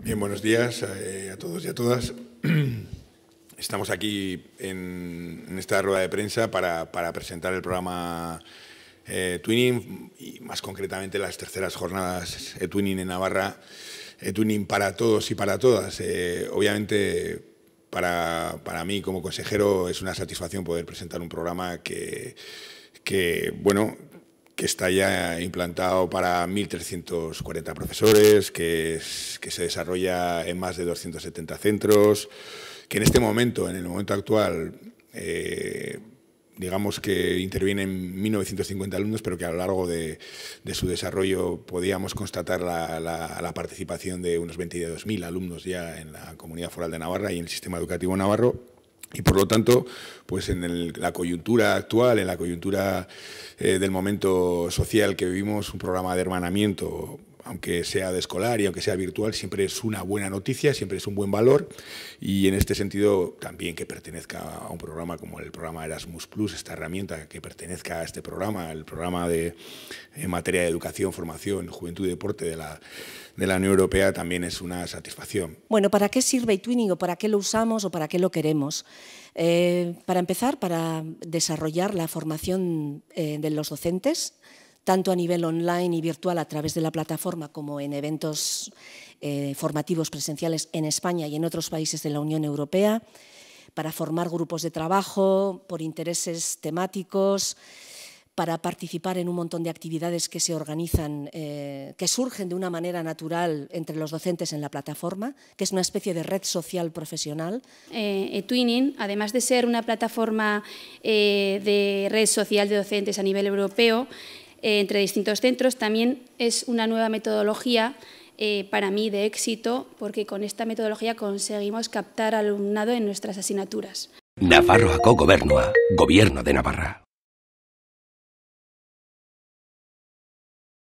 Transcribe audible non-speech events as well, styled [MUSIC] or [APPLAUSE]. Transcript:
Bien, buenos días eh, a, todos y a todas. [CLEARS THROAT] Estamos aquí en, esta rueda de prensa para, presentar el programa eh, Twinning y más concretamente las terceras jornadas e Twinning en Navarra, e Twinning para todos y para todas. obviamente para, mí como consejero es una satisfacción poder presentar un programa que bueno, que está ya implantado para 1.340 profesores, que, que se desarrolla en más de 270 centros, que en este momento, en el momento actual, eh, digamos que intervienen 1.950 alumnos, pero que a lo largo de, su desarrollo podíamos constatar la, la participación de unos 22.000 alumnos ya en la Comunidad Foral de Navarra y en el sistema educativo navarro y por lo tanto, pues en la coyuntura actual, en la coyuntura eh, del momento social que vivimos, un programa de hermanamiento aunque sea de escolar y aunque sea virtual, siempre es una buena noticia, siempre es un buen valor y en este sentido también que pertenezca a un programa como el programa Erasmus Plus, esta herramienta que pertenezca a este programa, el programa de en eh, materia de educación, formación, juventud y deporte de la, Unión Europea también es una satisfacción. Bueno, ¿para qué sirve eTwinning o para qué lo usamos o para qué lo queremos? Eh, para empezar, para desarrollar la formación eh, de los docentes, tanto a nivel online y virtual a través de la plataforma como en eventos eh, formativos presenciales en España y en otros países de la Unión Europea, para formar grupos de trabajo por intereses temáticos, para participar en un montón de actividades que se organizan, eh, que surgen de una manera natural entre los docentes en la plataforma, que es una especie de red social profesional. Eh, Twinning, además de ser una plataforma de red social de docentes a nivel europeo, eh, entre distintos centros. También es una nueva metodología eh, para mí de éxito porque con esta metodología conseguimos captar alumnado en nuestras asignaturas. Navarro Gobernua, Gobierno de Navarra.